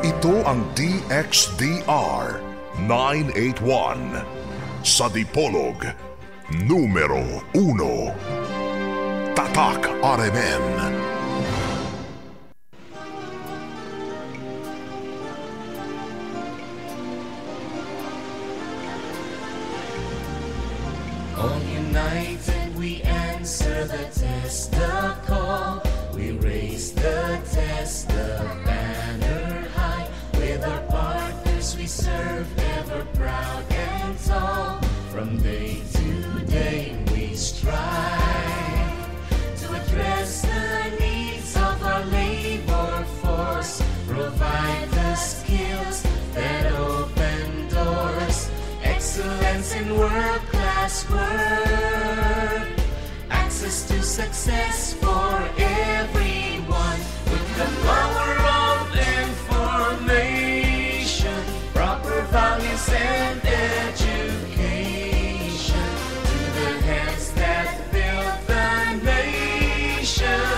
Ito ang DXDR 981 sa Dipolog numero 1. Tatak RMN. success for everyone with the power of information, proper values and education to the hands that build the nation,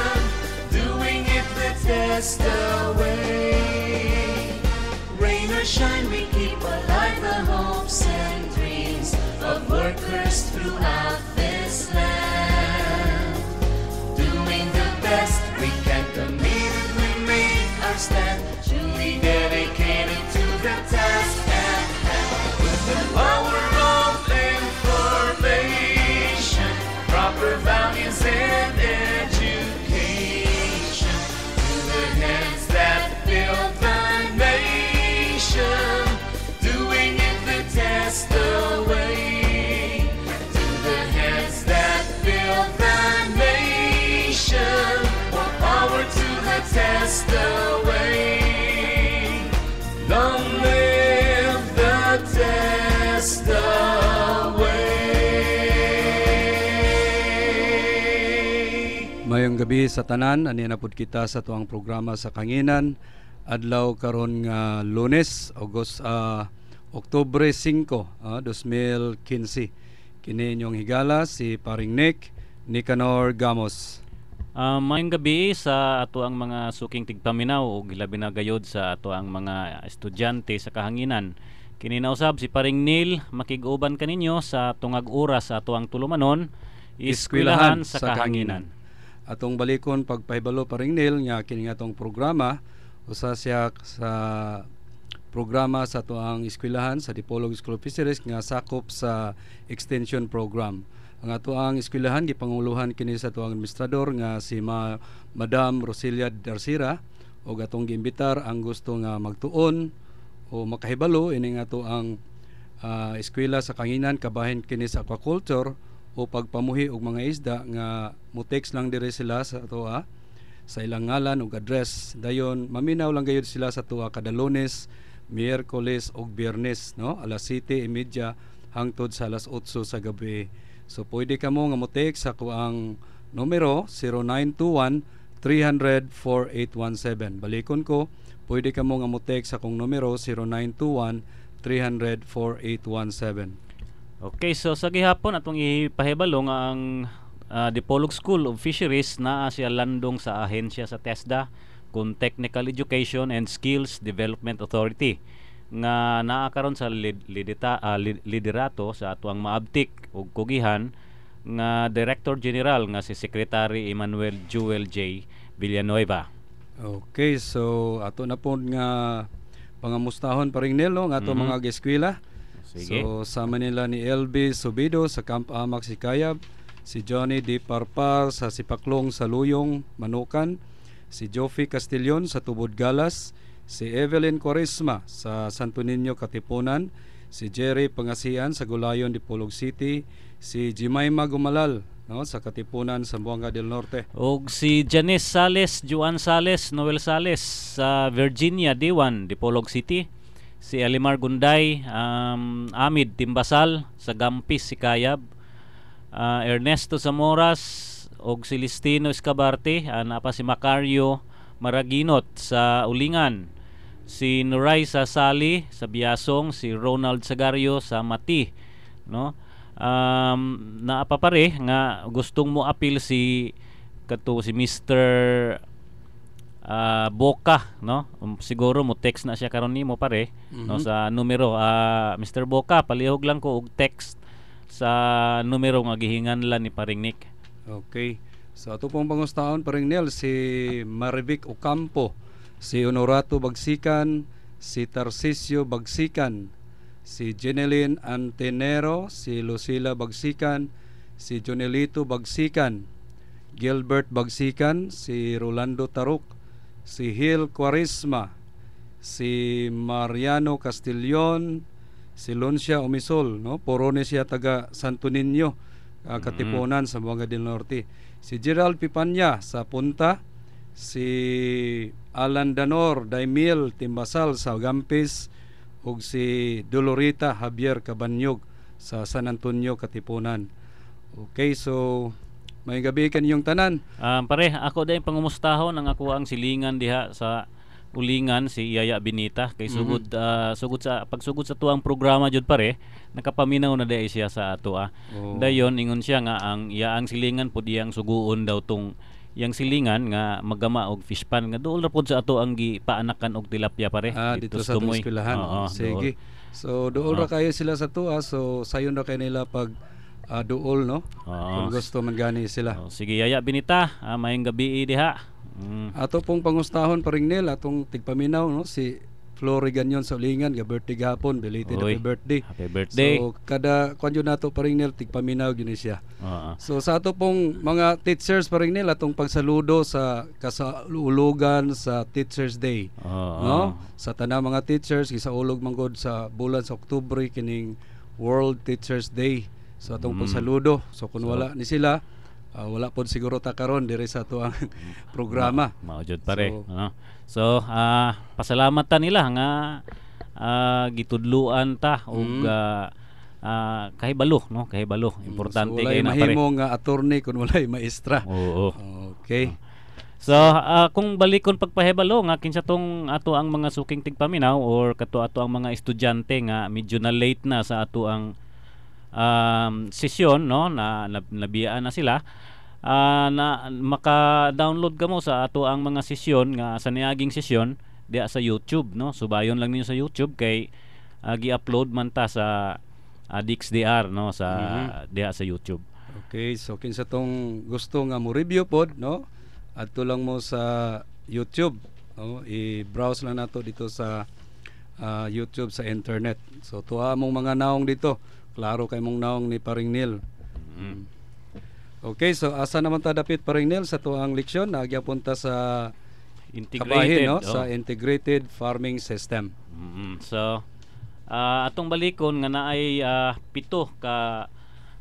doing it the test away. Rain or shine, we keep alive the hopes and dreams of workers throughout. Mayong gabi sa tanan, aninapod kita sa tuang programa sa Kanginan. Adlaw karon nga Lunes, August uh, Oktobre 5, uh, 2015. Kini inyong higala si Paring Nick Nicanor Gamos. Uh, ah, mayong gabi sa ato ang mga suking tigpaminaw o gilabi na gayod sa ato ang mga estudyante sa kahanginan. Kininausab si Paring Neil, makiguban kaninyo sa tungag oras sa ato ang tulumanon, Iskwilahan sa, sa kahanginan. kahanginan. Atong balikon pagpahibalo Paring Neil nga kining atong programa usa siya sa programa sa tuang eskwelahan sa Dipolog School of Fisheries nga sakop sa extension program. Ang atuang eskwelahan gipanguluhan kini sa tuang administrador nga si Ma Madam Roselia Darcira o gatong giimbitar ang gusto nga magtuon o makahibalo ining ato ang uh, eskwela sa Kanginan kabahin kini sa aquaculture o pagpamuhi og mga isda nga mutex lang dire sila sa atoa sa ilang ngalan ug address dayon maminaw lang gayud sila sa tuwa kada Lunes Miyerkules ug Biyernes no alas 7:30 e hangtod sa alas 8 sa gabi. So pwede ka mo nga mo-text sa kuang numero 0921 300 4817. Balikon ko, pwede ka mo nga mo sa kong numero 0921 300 4817. Okay, so sa gihapon atong ipahibalo nga ang uh, Dipolog School of Fisheries naa siya landong sa ahensya sa TESDA kung Technical Education and Skills Development Authority nga naa karon sa lidita, uh, liderato sa atuang maabtik ug kugihan nga Director General nga si Secretary Emmanuel Jewel J. Villanueva. Okay, so ato na po nga pangamustahon pa rin nilo nga ato mm-hmm. mga geskwela. So sama nila ni LB Subido sa Camp Amak Sikayab, si Johnny D. Parpar sa Sipaklong sa Luyong, Manukan, si Joffy Castillon sa Tubod Galas, si Evelyn Corisma sa Santo Niño, Katipunan, si Jerry Pangasian sa Gulayon, di Dipolog City, si Jimaima Gumalal no, sa Katipunan, sa Buanga del Norte. O si Janice Sales, Juan Sales, Noel Sales sa Virginia, Diwan, di Dipolog City, si Elimar Gunday, um, Amid Timbasal sa Gampis, Sikayab, uh, ah, Ernesto Zamoras og si Listino Escabarte ana ah, pa si Macario Maraginot sa Ulingan si Nuray sa Sali sa Biasong si Ronald Sagario sa Mati no um, naapa pare nga gustong mo apil si kato si Mr. Uh, ah, Boka no um, siguro mo text na siya karon nimo pare mm-hmm. no mhm. sa numero uh, ah, Mr. Boka palihog lang ko og text sa numero nga gihingan lan ni paring Nick Okay. So ato pong pangustaon paring Nel si Marivic Ocampo, si Honorato Bagsikan, si Tarcisio Bagsikan, si Jeneline Antenero, si Lucila Bagsikan, si Jonelito Bagsikan, Gilbert Bagsikan, si Rolando Taruk, si Hil Quarisma, si Mariano Castillon, si Luncia Umisol, no? Porones siya taga Santo Niño uh, Katipunan mm-hmm. sa Buanga del Norte. Si Gerald Pipanya sa Punta, si Alan Danor, Daimil Timbasal sa Gampis ug si Dolorita Javier Cabanyog sa San Antonio Katipunan. Okay, so may gabi kanyong tanan. Um, pare, ako dahil pangumustahon ang ako ang silingan diha sa ulingan si Yaya Binita kay mm-hmm. sugod mm-hmm. uh, sugod sa pagsugod sa tuang programa jud pare nakapaminaw na dai siya sa ato ah. Oh. Dayon ingon siya nga ang iyaang silingan pud iyang suguon daw tong yang silingan nga magama og fish pan nga duol ra pud sa ato ang gipaanakan og tilapia pare ah, dito, dito sa tumoy Oo, sige so duol ra ah. kayo sila sa tuwa so sayon ra kay nila pag uh, duol no Oo. kung gusto man gani sila oh, sige yaya binita ah, mayong gabi eh, diha Mm. Ato pong pangustahon pa rin nila atong tigpaminaw no si Florigan Ganyon sa Ulingan ga birthday gahapon belated happy birthday happy birthday so kada kwanyo nato pa rin nila tigpaminaw gini siya uh-huh. so sa ato pong mga teachers pa rin nila atong pagsaludo sa kasaulugan sa Teachers Day uh-huh. no ah. sa tanang mga teachers gisaulog manggod sa bulan sa Oktubre kining World Teachers Day so atong mm. pagsaludo so kung so, wala ni sila uh, wala po siguro ta karon dire sa tuang programa. Ma Mao pare. So, ano? So uh, pasalamat ta nila nga uh, gitudluan ta og mm-hmm. mm. uh, uh, kahibalo no kahibalo importante kay na pare. mahimo nga attorney kun walay maestra. Oo. Okay. So uh, kung balikon pagpahibalo nga kinsa tong ato ang mga suking tigpaminaw or kato ato ang mga estudyante nga medyo na late na sa ato ang um, sesyon no na, na nabiyaan na sila uh, na maka-download ka sa ato ang mga sesyon nga sa niaging sesyon diha sa YouTube no subayon lang ninyo sa YouTube kay uh, gi-upload man ta sa uh, ah, DXDR no sa mm-hmm. diha sa YouTube okay so kinsa tong gusto nga mo review pod no adto lang mo sa YouTube no? i-browse lang nato dito sa uh, YouTube sa internet so tuwa mong mga naong dito Klaro kay mong naong ni Paring Neil. Mm. Okay, so asa naman ta dapit Paring Neil sa tuang leksyon na agyapunta sa integrated kabahin, no? oh. sa integrated farming system. Mm-hmm. So uh, atong balikon nga naay uh, pito ka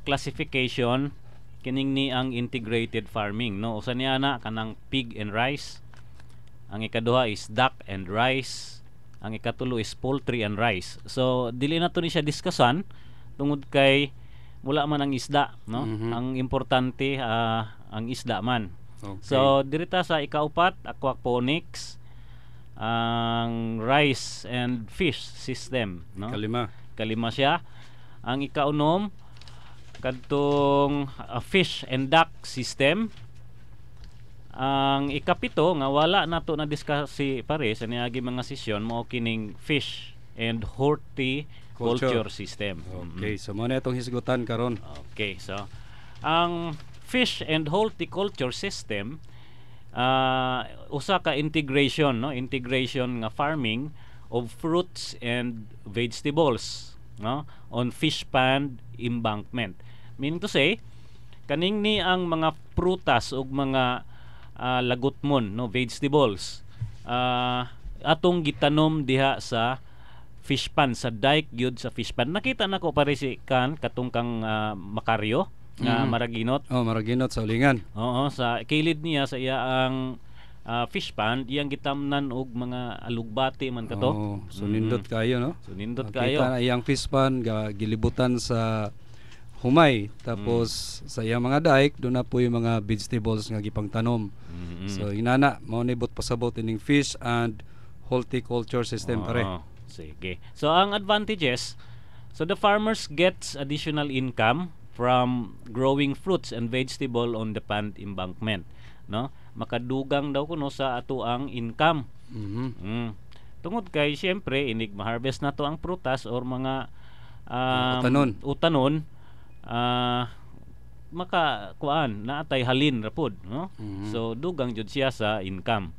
classification kining ni ang integrated farming no usa niya na kanang pig and rice ang ikaduha is duck and rice ang ikatulo is poultry and rice so dili na to ni siya diskusan tungod kay wala man ang isda no mm-hmm. ang importante uh, ang isda man okay. so dirita sa ikaapat aquaponics ang rice and fish system no kalima kalima siya ang ikaunom kadtong uh, fish and duck system ang ikapito nga wala nato na discuss si Paris sa niagi mga sesyon mao kining fish and horti culture, culture system. Okay, mm-hmm. so mo itong hisgutan karon. Okay, so ang fish and horticulture system uh, usa ka integration no integration nga farming of fruits and vegetables no on fish pond embankment meaning to say kaning ni ang mga prutas ug mga uh, lagutmon no vegetables uh, atong gitanom diha sa fish pan sa dike gyud sa fish pan nakita nako pare si kan katong kang uh, ah, makaryo nga mm. maraginot oh maraginot sa ulingan oo sa kilid niya sa iya ang uh, fish pan iyang gitamnan og mga alugbati man kato oh, so nindot mm. kayo no so nindot kayo kita iyang fish pan ga, gilibutan sa humay tapos mm. sa iyang mga dike do na po yung mga vegetables nga gipangtanom mm-hmm. so inana mao ni bot pasabot ining fish and horticulture system oh, pare oh. Sige. So ang advantages, so the farmers gets additional income from growing fruits and vegetable on the pond embankment, no? Makadugang daw kuno sa ato ang income. Mm-hmm. Mm. Tungod kay siyempre inig ma-harvest na to ang prutas or mga um, utanon. Utanon uh, ah, maka kuan na atay halin rapod, no? Mm-hmm. So dugang jud siya sa income.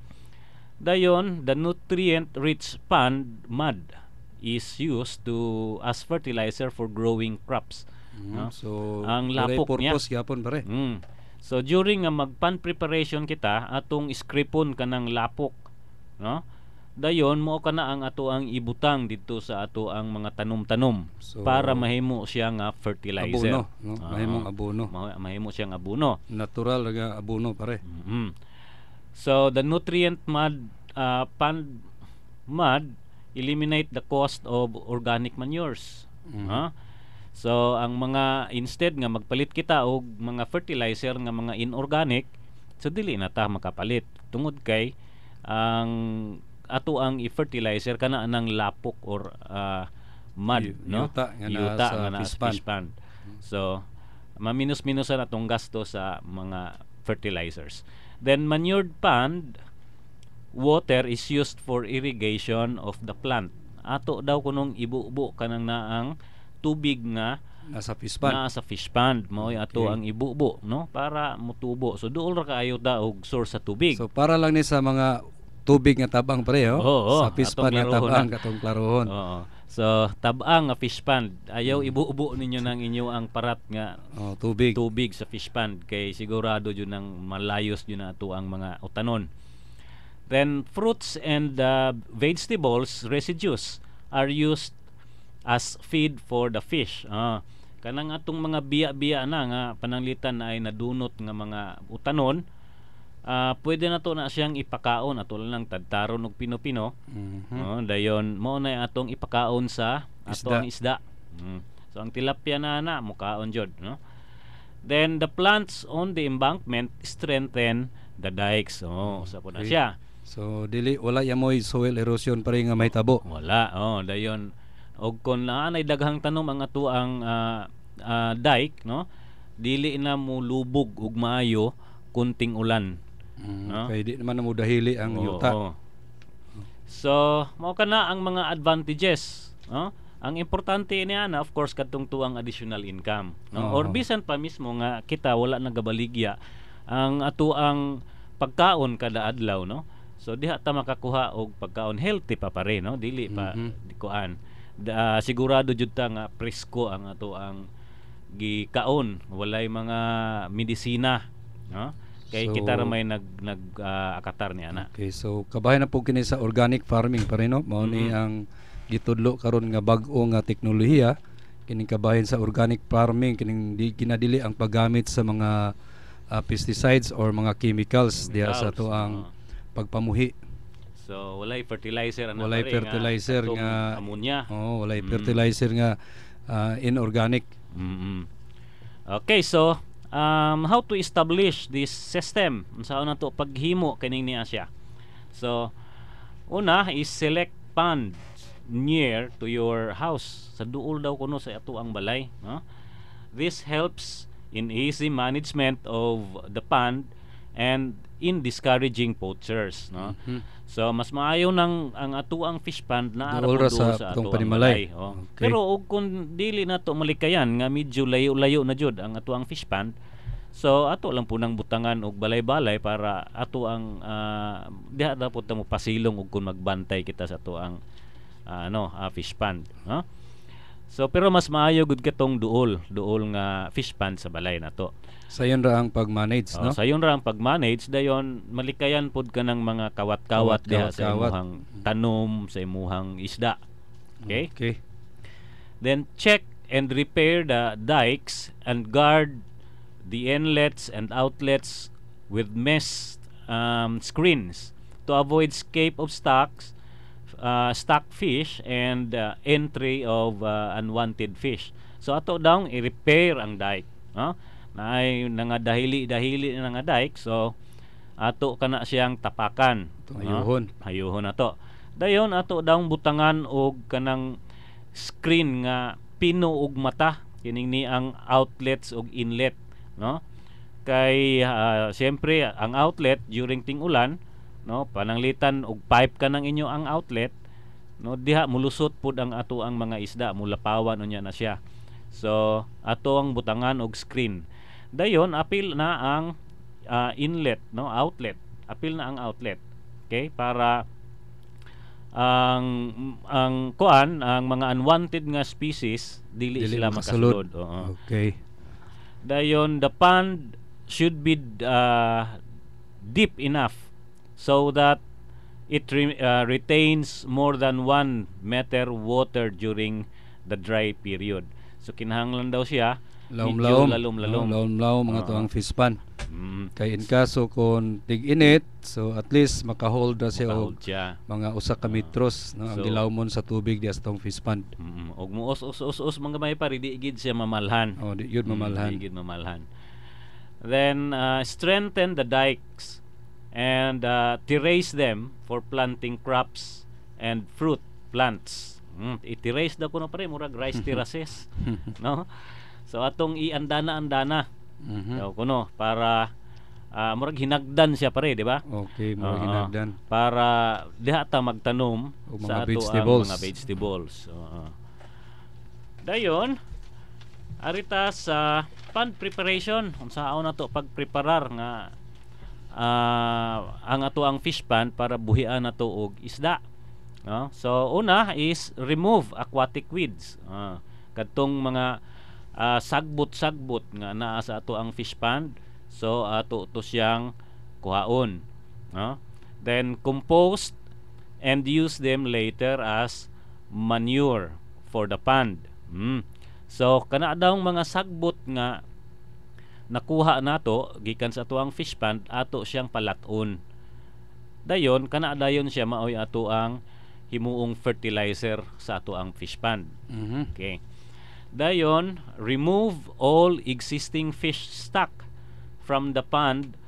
Dayon, the nutrient-rich pond mud is used to as fertilizer for growing crops. Mm, no? So, ang lapok niya. yapon pare. Mm. So during ang magpan preparation kita atong iskripon kanang lapok, no? Dayon mo ka na ang ato ang ibutang dito sa ato ang mga tanom-tanom so, para mahimo siya nga fertilizer. Abono, no? Uh, mahimo abono. Ma- mahimo siyang abono. Natural nga abono pare. Mm-hmm. So the nutrient mud uh, pond mud eliminate the cost of organic manures. Mm-hmm. Huh? So ang mga instead nga magpalit kita og mga fertilizer nga mga inorganic, so dili na ta makapalit tungod kay ang ato ang i-fertilizer kana ng lapok or uh, mud, y- no? Yuta nga yuta na, nga fish pond. pond. Mm-hmm. So maminus-minus na atong gasto sa mga fertilizers. Then manured pond water is used for irrigation of the plant. Ato daw kunong ibubo kanang naang tubig nga nasa fish pond. Naa sa fish pond mo okay. ato ang ibubo no para mutubo. So duol ra kaayo ta og source sa tubig. So para lang ni sa mga tubig nga tabang pareho oh, oh, sa fish pond nga tabang katong klarohon. Oo. Oh, oh. So, tabang nga fish pond. Ayaw mm. ibuubo ninyo ng inyo ang parat nga oh, tubig. tubig sa fish pond. Kay sigurado yun ang malayos yun na ato ang mga utanon. Then, fruits and uh, vegetables residues are used as feed for the fish. Uh, kanang atong mga biya-biya na nga pananglitan ay nadunot nga mga utanon uh, pwede na to na siyang ipakaon ato lang tadtaron og pino Mm-hmm. No, oh, dayon mo na atong ipakaon sa atong isda. isda. Mm. So ang tilapia na na mukaon jud, no? Then the plants on the embankment strengthen the dikes. Oh, usa mm, po na siya. So dili wala ya moy soil erosion pa nga mahitabo. Wala. Oh, dayon og kon na nay daghang tanom ang ato ang uh, uh, dike, no? Dili na mulubog og maayo kunting ulan Mm, no? Kaya di naman mo dahili ang oo, yuta. Oo. So, mao kana ang mga advantages, no? Ang importante ini ana of course katong tuang additional income, no? Oo. Or bisan pa mismo nga kita wala nagabaligya ang ato ang pagkaon kada adlaw, no? So diha ta makakuha og pagkaon healthy pa pare, no? Dili pa mm-hmm. dikuan. Da, ah, sigurado jud ta nga presko ang ato ang gikaon, walay mga medisina, no? Kay so, kita ra may nag nag uh, akatar niya na. Okay, so kabahin na po kini sa organic farming pa rin no? Mao ni mm-hmm. ang gitudlo karon nga bag-o nga teknolohiya kining kabahin sa organic farming kining di, kinadili ang paggamit sa mga uh, pesticides or mga chemicals, chemicals. diha sa to ang uh. pagpamuhi. So walay fertilizer ano walay ah, mm. fertilizer nga, nga ammonia. Oh, walay mm-hmm. fertilizer nga uh, inorganic. Mm-hmm. Okay, so um, how to establish this system unsa na to paghimo kaning niya siya so una is select pond near to your house sa duol daw kuno sa ato ang balay no this helps in easy management of the pond and in discouraging poachers no mm-hmm. So mas maayo nang ang atuang fish pond na ara duol sa, sa atong panimalay. Oh. Okay. Pero og kun dili na to malikayan nga medyo layo-layo na jud ang atuang fish pond. So ato lang po nang butangan og balay-balay para ato ang uh, diha dapat mo pasilong og kun magbantay kita sa ato uh, ah, ano uh, fish pond, no? Huh? So pero mas maayo gud katong duol, duol nga fish pond sa balay nato. Sayon ra ang pag-manage, oh, no? Sayon ra ang pag-manage dayon malikayan pod ka ng mga kawat-kawat diha sa imuhang tanom, sa imuhang isda. Okay? Okay. Then check and repair the dikes and guard the inlets and outlets with mesh um, screens to avoid escape of stocks uh, stock fish and uh, entry of uh, unwanted fish. So ato daw i-repair ang dike, no? Na ay nga dahili-dahili na nga dike. So ato kana siyang tapakan. Hayuhon. No? Hayuhon ato. Dayon ato daw butangan og kanang screen nga pino ug mata kining ni ang outlets og inlet, no? Kay uh, siyempre ang outlet during ting ulan no pananglitan og pipe ka ng inyo ang outlet no diha mulusot pud ang ato ang mga isda mulapawan unya na siya so ato ang butangan og screen dayon apil na ang uh, inlet no outlet apil na ang outlet okay para ang ang kuan ang mga unwanted nga species dili, dili sila makasulod. Oo. Okay. Dayon the pond should be uh, deep enough so that it re uh, retains more than 1 meter water during the dry period. So kinahanglan daw siya laom-laom lalom-lalom laom-laom mga uh, tuang fish pan. Mm. Kay in kaso kon tig-init so at least makahold ra siya og mga usa ka ah. metros uh, no, so, ang dilawmon sa tubig di atong fish pan. Mm, og mo os os os os mga may pari di gid siya mamalhan. Oh, di yun mamalhan. Mm, di gid mamalhan. Then uh, strengthen the dikes and uh, terrace them for planting crops and fruit plants. Mm, i-terrace daw kuno pare murag rice mhm. terraces, no? So atong iandana-andana. Mm-hmm. kuno para uh, murag hinagdan siya pare, di ba? Okay, murag uh, hinagdan. Para diha ta magtanom mga sa ato vegetables. ang mga vegetables. Uh, dayon arita sa pan preparation unsaon na to pagpreparar nga uh, ang ato ang fish pan para buhian nato og isda. No? So una is remove aquatic weeds. Uh, kadtong mga uh, ah, sagbot-sagbot nga naa sa ato ang fish pond. So ato to siyang kuhaon. No? Then compost and use them later as manure for the pond. Mm. So kana daw mga sagbot nga nakuha nato gikan sa tuang fish pond ato siyang palat Dayon kana dayon siya maoy ato ang himuong fertilizer sa ato ang fish pond. Mm-hmm. Okay. Dayon remove all existing fish stock from the pond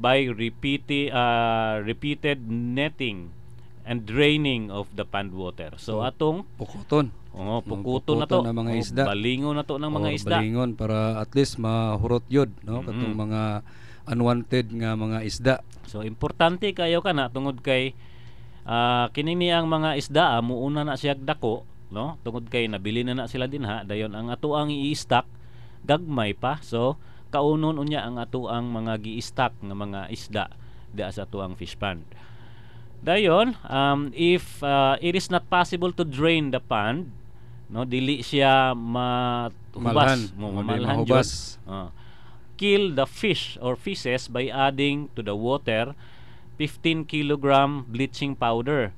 by repeated uh, ah, repeated netting and draining of the pond water. So, so oh. atong pukoton Oo, pukuto, na to. ng mga isda. O, balingon na to ng mga o, isda. Balingon para at least mahurot yod, no? Mm-hmm. Katong mga unwanted nga mga isda. So importante kayo kana tungod kay uh, ah, kinini ang mga isda ah, muuna na siya dako, no? Tungod kay nabili na na sila din ha dayon ang ato ang i stock gagmay pa. So kaunon unya ang ato ang mga gi stock nga mga isda diha sa ato ang fish pond. Dayon, um, if uh, it is not possible to drain the pond, no dili siya matubas mo mamalhan uh, kill the fish or fishes by adding to the water 15 kilogram bleaching powder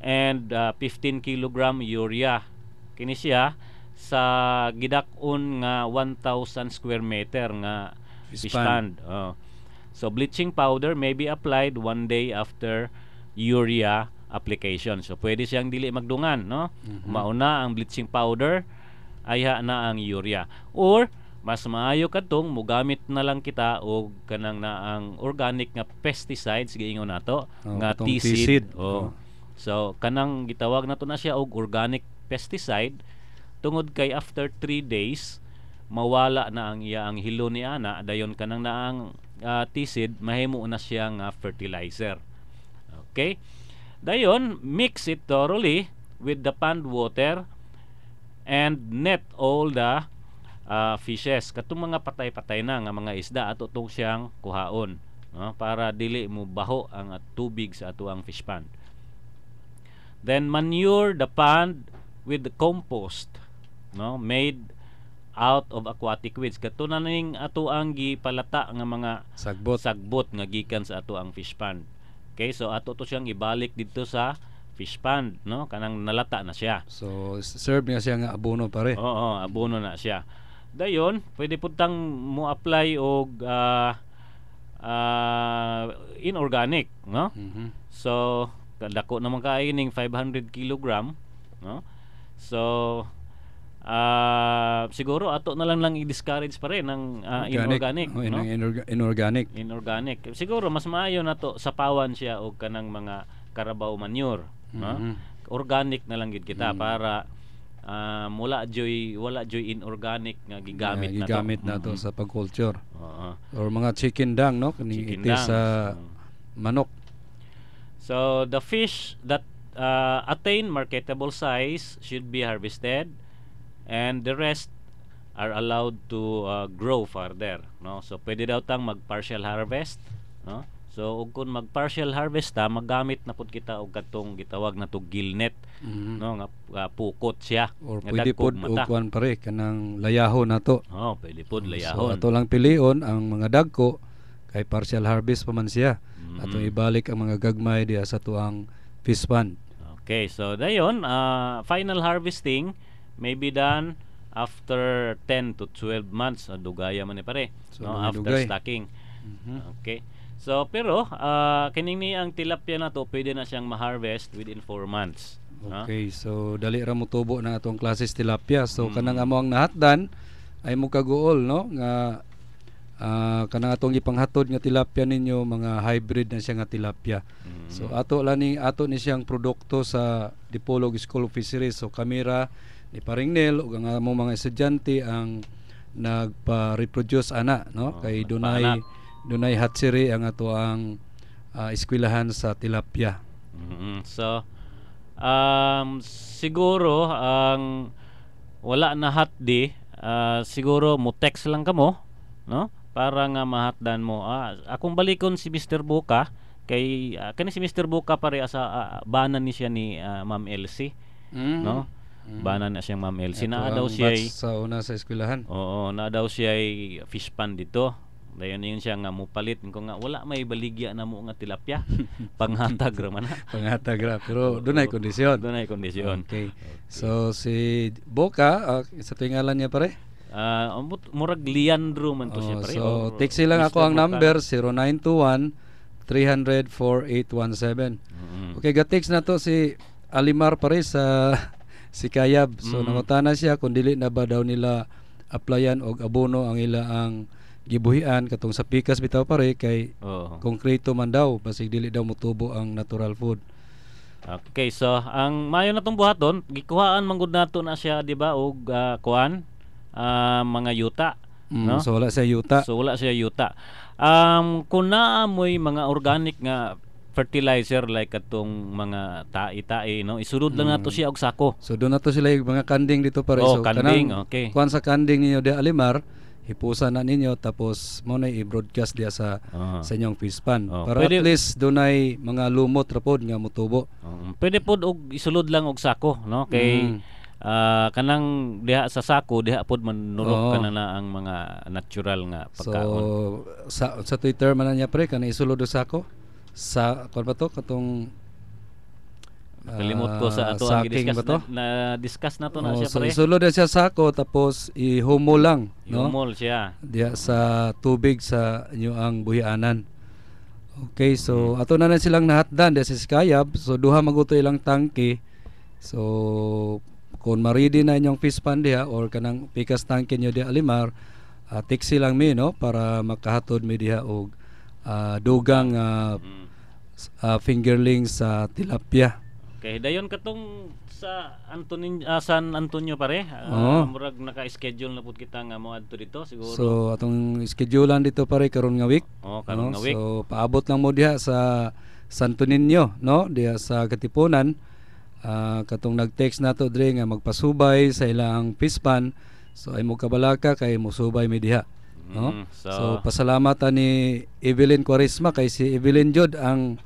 and uh, ah, 15 kilogram urea kini siya sa gidakon nga 1000 square meter nga fish pond uh, so bleaching powder may be applied one day after urea application. So pwede siyang dili magdungan, no? Mm-hmm. Mauna ang bleaching powder, ayha na ang urea. Or mas maayo kadtong mugamit na lang kita og kanang na ang organic nga pesticides giingon nato oh, nga tisid. Oh. oh. So kanang gitawag nato na siya og organic pesticide tungod kay after 3 days mawala na ang iya ang hilo ni ana dayon kanang naang uh, ah, tisid mahimo na siya nga fertilizer. Okay? Dayon, mix it thoroughly with the pond water and net all the uh, fishes. Katong mga patay-patay na nga mga isda ato tong siyang kuhaon no? para dili mo baho ang tubig sa ato ang fish pond. Then manure the pond with the compost no made out of aquatic weeds katunaning ato ang gipalata ng mga sagbot sagbot nga gikan sa ato ang fish pond Okay, so ato to siyang ibalik dito sa fish pond, no? Kanang nalata na siya. So serve niya siya nga abono pare. Oo, oo abono na siya. Dayon, pwede tang mo apply og uh, uh, inorganic, no? Mm-hmm. So dako naman ning 500 kilogram, no? So uh, siguro ato na lang lang i-discourage pa rin ng uh, ah, inorganic, oh, in- no? Inorga- inorganic. Inorganic. Siguro mas maayo na to sa pawan siya og kanang mga karabaw manure, mm-hmm. no? Organic na lang gid kita mm-hmm. para uh, mula joy wala joy inorganic nga gigamit, yeah, gigamit na to, Gigamit na to mm-hmm. sa pagculture. Uh-huh. Or mga chicken dung, no? Kani chicken itis sa mm-hmm. manok. So the fish that uh, attain marketable size should be harvested and the rest are allowed to uh, grow further no so pwede daw tang mag partial harvest no so ug kun mag partial harvest ta magamit na pud kita og katong gitawag na to gillnet mm-hmm. no nga, nga pukot siya or nga pwede pud og kun pare kanang layaho nato oh pwede pud layahon so ato lang pilion ang mga dagko kay partial harvest pa man siya mm-hmm. atong ibalik ang mga gagmay diha sa tuang fish pond okay so dayon uh, final harvesting maybe done after 10 to 12 months uh, dugaya man ni pare so, no after dugay. stocking mm-hmm. okay so pero uh, ah, kining ni ang tilapia na to pwede na siyang ma-harvest within 4 months okay huh? so dali ra mo tubo na atong klases tilapia so mm-hmm. kanang amo ang nahatdan ay mo kagool no nga uh, kanang atong ipanghatod nga tilapia ninyo mga hybrid na siya nga tilapia mm-hmm. so ato lani ato ni siyang produkto sa Dipolog School of Fisheries so kamera ni Paring Nel ug ang among mga estudyante ang nagpa-reproduce ana no oh, kay dunay dunay hatchery ang ato ang uh, eskwelahan sa tilapia. Mm-hmm. So um, siguro ang wala na hatdi uh, ah, siguro mo text lang kamo no para nga mahatdan mo ah, akong balikon si Mr. Buka kay uh, kani si Mr. Buka pare sa uh, banan ni siya ni uh, Ma'am Elsie mm. no Mm. Bana na siya Ma'am Elsie. Na daw siya ay, eh. sa una sa eskwelahan. Oo, na daw siya ay eh, fish pan dito. Dayon yun siya nga mupalit ko nga wala may baligya na mo nga tilapia. Panghatag ra man. Panghatag ra pero dunay kondisyon. Dunay kondisyon. Okay. okay. So si Boca uh, ah, sa tingalan niya pare. Uh, murag Leandro man to oh, siya pare. So or, text lang ako ang number 0921 304817. Mm-hmm. Okay, ga-text na to si Alimar pare sa si Kayab. So mm. nangutana siya kung dili na ba daw nila applyan og abono ang ila ang gibuhian katong sa pikas bitaw pare kay oh. konkreto man daw basig dili daw motubo ang natural food. Okay, so ang mayo na tong buhaton, gikuhaan man gud nato na siya, di ba, og uh, kuan uh, mga yuta, mm, no? So wala siya yuta. So wala siya yuta. Um kun naa moy mga organic nga fertilizer like atong mga tai-tai no isulod lang mm. nato siya og sako so do nato sila yung mga kanding dito para oh, so kanding kanang, okay kuan sa kanding niyo de alimar hipusan na ninyo tapos mo na i-broadcast diya sa uh-huh. sa inyong fispan oh, para pwede, at least dunay mga lumot ra pod nga motubo um, pwede pod og isulod lang og sako no kay mm uh, kanang diha sa sako diha pod manurok oh. kana na ang mga natural nga pagkaon. So sa sa Twitter man niya pre kana isulod sa sako sa kon ba to katong Nakalimot ko sa ah, ato ang discuss na, na discuss na to na oh, siya so pare. Isulod na siya sako tapos ihumol lang, no? Ihumol siya. Diya sa tubig sa inyo ang buhianan. Okay, so hmm. ato na na silang nahatdan des is kayab. So duha maguto ilang tangke. So kung maridi na inyong fish pan diha or kanang pikas tangke nyo diha alimar, uh, tiksi lang mi no para makahatod mi diha og uh, dugang uh, mm uh, fingerling sa tilapia. Okay, dayon katong sa Antonin uh, San Antonio pare. Uh, oh. murag naka-schedule na pud kita nga mo adto dito siguro. So atong schedulean dito pare karon nga week. Oh, karon nga week. So paabot lang mo diha sa Santo Niño, no? Diha sa Katipunan. Uh, katong nag-text nato dre nga magpasubay sa ilang pispan. So ay mo kabalaka kay mo subay mi diha. No? Mm, so, so pasalamat ni Evelyn Quaresma kay si Evelyn Jod ang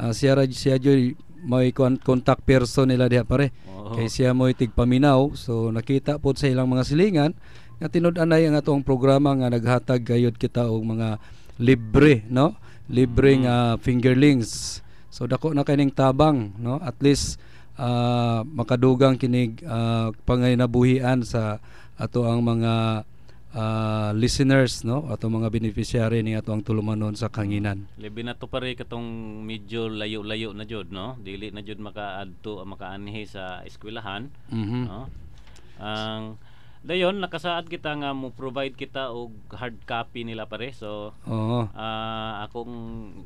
uh, siya siya joy may contact person nila diha pare. Oh. Kay siya moy tigpaminaw so nakita po sa ilang mga silingan nga tinud-anay ang atong programa nga naghatag gayud kita og mga libre no libre mm-hmm. nga mm. uh, fingerlings so dako na kining tabang no at least uh, makadugang kinig uh, ah, panginabuhian sa ato ang mga uh, listeners no atong mga beneficiary ni atong tulumanon sa kanginan libi na to pare katong medyo layo-layo na jud no dili na jud makaadto makaanhi sa eskwelahan mm-hmm. no ang dayon nakasaad kita nga mo provide kita og hard copy nila pare so Oo. Uh, akong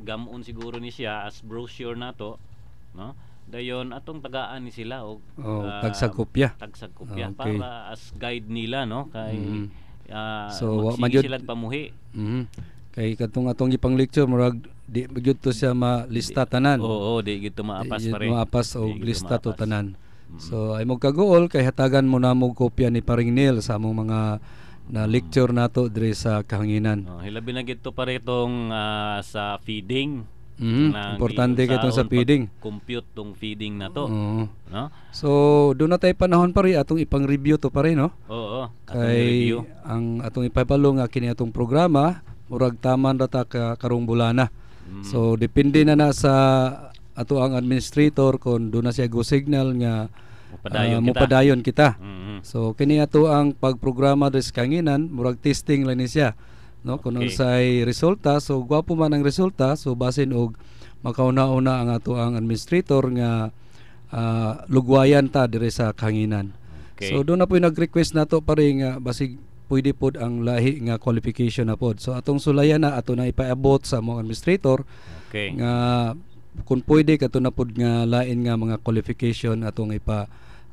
gamon siguro ni siya as brochure nato no dayon atong tagaan ni sila og oh, uh, tagsagkopya tagsagkopya okay. para as guide nila no kay mm-hmm Ah, so magyud sila pamuhi mm-hmm. kay katong atong ipang lecture murag di magyud to siya malista tanan oo oh, oh, di gyud to maapas pare maapas o lista to tanan mm-hmm. so ay mo kagool kay hatagan mo na mo kopya ni paring Neil sa among mga na mm-hmm. lecture nato dire sa kahanginan. Oh, hilabi na gito pare itong uh, ah, sa feeding Mm, mm-hmm. ng importante kay itong sa feeding. Compute tong feeding na to. Mm. No? So, doon na tayo panahon pa rin atong ipang review to pa rin, no? Oo, oo. Kay review. ang atong ipapalo nga kini atong programa murag taman rata ka, karong bulana. Mm. So, depende na na sa ato ang administrator kung doon na siya go signal nga mupadayon uh, kita. Mupadayon kita. Mm-hmm. So kini ato ang pagprograma des kanginan murag testing lang ni siya no okay. kung unsay resulta so gwapo man ang resulta so basin og makauna-una ang ato ang administrator nga uh, lugwayan ta dire sa kanginan okay. so do na po nag-request nato pare nga basig pwede pod ang lahi nga qualification na pod so atong sulayan na ato na ipaabot sa mga administrator okay. nga kung pwede kato na pod nga lain nga mga qualification atong ipa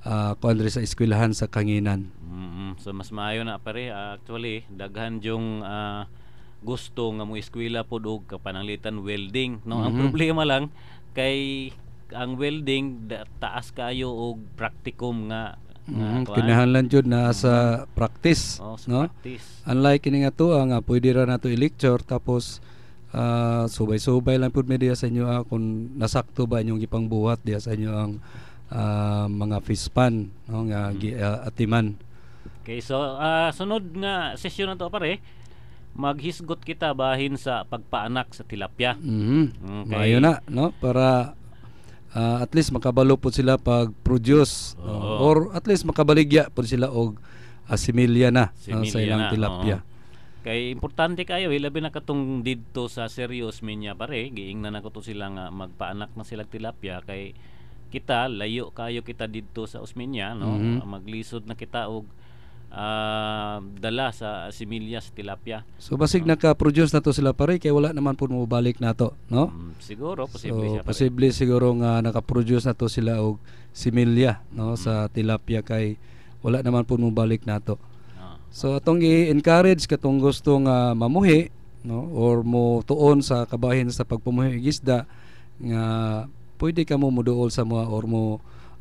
uh, ah, kuan sa eskwelahan sa kanginan. Mm-hmm. So mas maayo na pare uh, ah, actually daghan yung uh, gusto nga mo eskwela pod og kapanalitan welding no mm-hmm. ang problema lang kay ang welding da, taas kayo og practicum nga Mm, kinahanglan jud na sa practice, oh, sa no? Practice. Unlike kini nga to nga pwede ra nato i-lecture tapos uh, subay-subay lang pud media sa inyo ah, kung nasakto ba inyong ipangbuhat diya sa inyo ang uh, mga fispan no nga uh, atiman. Okay, so uh, sunod nga sesyon nato pare maghisgot kita bahin sa pagpaanak sa tilapia. Mm-hmm. Okay. Mayo na, no? Para uh, at least makabalo po sila pag-produce oh. uh, or at least makabaligya po sila og asimilya na Similya sa ilang na, tilapia. Oh. Kay importante kayo, eh, labi na katong didto sa serious minya pare, giing na na ko to sila nga magpaanak na sila tilapia kay kita layo kayo kita didto sa Osmeña no mm-hmm. maglisod na kita og uh, ah, dala sa similya sa tilapia so basig uh, naka-produce na sila pare kay wala naman mo balik nato no mm, siguro posible so, siya posible siguro nga naka-produce na sila og similya no mm-hmm. sa tilapia kay wala naman mo balik nato ah. so atong gi-encourage katong gusto nga mamuhi no or mo tuon sa kabahin sa pagpumuhi og isda nga pwede ka mo muduol sa mga or mo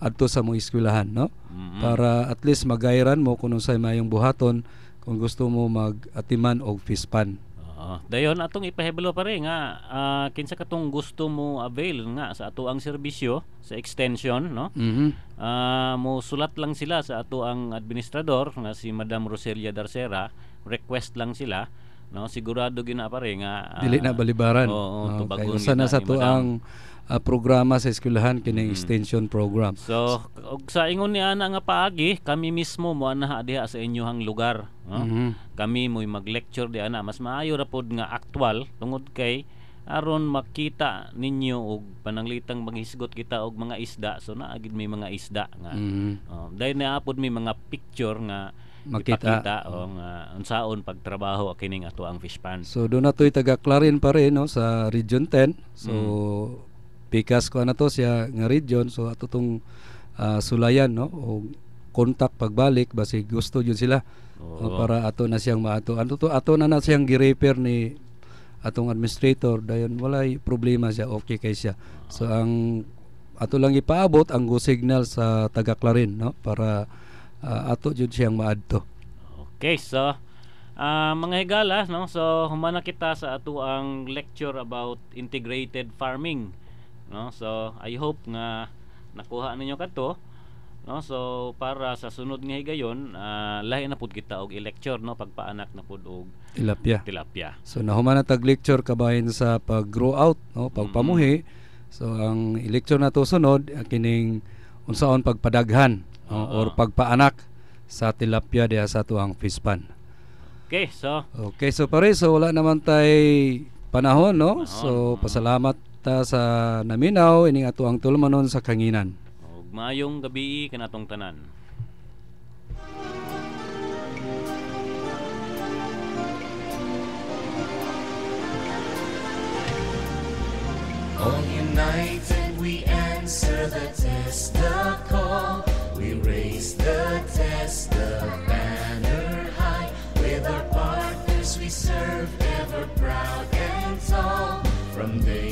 adto sa mga eskwelahan no mm-hmm. para at least magayran mo kung unsay mayong buhaton kung gusto mo magatiman og fispan uh, dayon atong ipahibalo pa rin nga uh, kinsa katong gusto mo avail nga sa ato ang serbisyo sa extension no mm-hmm. uh, ah, mo sulat lang sila sa ato ang administrador nga si Madam Roselia Darcera request lang sila no sigurado gina pa rin nga uh, dili na ah, balibaran oo, oh, okay. sa to ang uh, programa sa eskwelahan kining mm. Mm-hmm. extension program. So og sa ingon ni ana nga paagi kami mismo mo ana diha sa inyong lugar, no? Mm-hmm. Kami moy mag-lecture di ana mas maayo ra pod nga actual tungod kay aron makita ninyo og pananglitang maghisgot kita og mga isda so naa gid may mga isda nga mm-hmm. oh, dahil naapod may mga picture nga makita ipakita, oh, nga unsaon pagtrabaho kining ato ang fish pond so do na toy taga Clarin pa rin no sa region 10 so mm-hmm Pikas ko na to siya nga region so ato tong uh, sulayan no o kontak pagbalik basi gusto jud sila oh. Uh, para ato na siyang maato ato to ato na na siyang gi-repair ni atong administrator dayon walay problema siya okay kay siya so ang ato lang ipaabot ang go signal sa taga Clarin no para uh, ato jud siyang maadto okay so Uh, mga higala, no? so humana kita sa ato ang lecture about integrated farming no so i hope nga nakuha ninyo kadto no so para sa sunod nga higayon uh, lahi na pud kita og lecture no pagpaanak na pud og tilapia tilapia so nahuman na tag lecture kabahin sa pag grow out no pagpamuhi mm-hmm. so ang lecture nato sunod kining unsaon pagpadaghan no, uh-huh. or ah. pagpaanak sa tilapia diha sa tuang fish pan Okay, so Okay, so pare, so wala naman tay panahon, no? Uh-huh. So mm-hmm. pasalamat ta sa ah, naminaw ini nga tuang tulmanon sa kanginan. Og maayong gabi kanatong tanan. All united we answer the test, the call. We raise the test, the banner high. With our partners we serve ever proud and tall. From day